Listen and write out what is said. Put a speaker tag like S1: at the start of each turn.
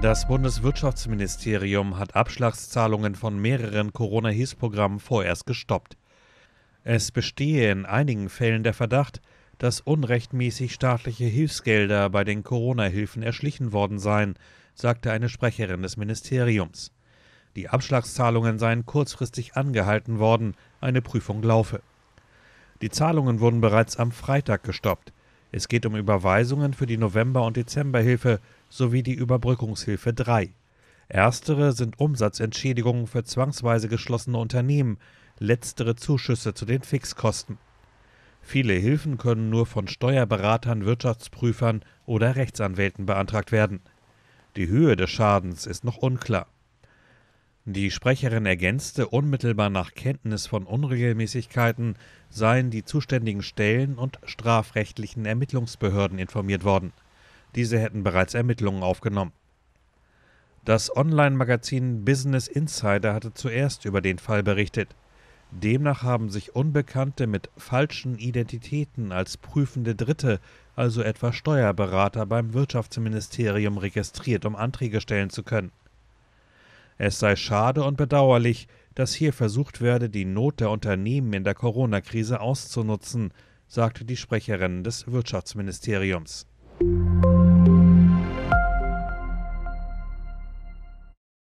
S1: Das Bundeswirtschaftsministerium hat Abschlagszahlungen von mehreren Corona-Hilfsprogrammen vorerst gestoppt. Es bestehe in einigen Fällen der Verdacht, dass unrechtmäßig staatliche Hilfsgelder bei den Corona-Hilfen erschlichen worden seien, sagte eine Sprecherin des Ministeriums. Die Abschlagszahlungen seien kurzfristig angehalten worden, eine Prüfung laufe. Die Zahlungen wurden bereits am Freitag gestoppt. Es geht um Überweisungen für die November- und Dezemberhilfe sowie die Überbrückungshilfe 3. Erstere sind Umsatzentschädigungen für zwangsweise geschlossene Unternehmen, letztere Zuschüsse zu den Fixkosten. Viele Hilfen können nur von Steuerberatern, Wirtschaftsprüfern oder Rechtsanwälten beantragt werden. Die Höhe des Schadens ist noch unklar. Die Sprecherin ergänzte, unmittelbar nach Kenntnis von Unregelmäßigkeiten seien die zuständigen Stellen und strafrechtlichen Ermittlungsbehörden informiert worden. Diese hätten bereits Ermittlungen aufgenommen. Das Online-Magazin Business Insider hatte zuerst über den Fall berichtet. Demnach haben sich Unbekannte mit falschen Identitäten als prüfende Dritte, also etwa Steuerberater beim Wirtschaftsministerium registriert, um Anträge stellen zu können. Es sei schade und bedauerlich, dass hier versucht werde, die Not der Unternehmen in der Corona-Krise auszunutzen, sagte die Sprecherin des Wirtschaftsministeriums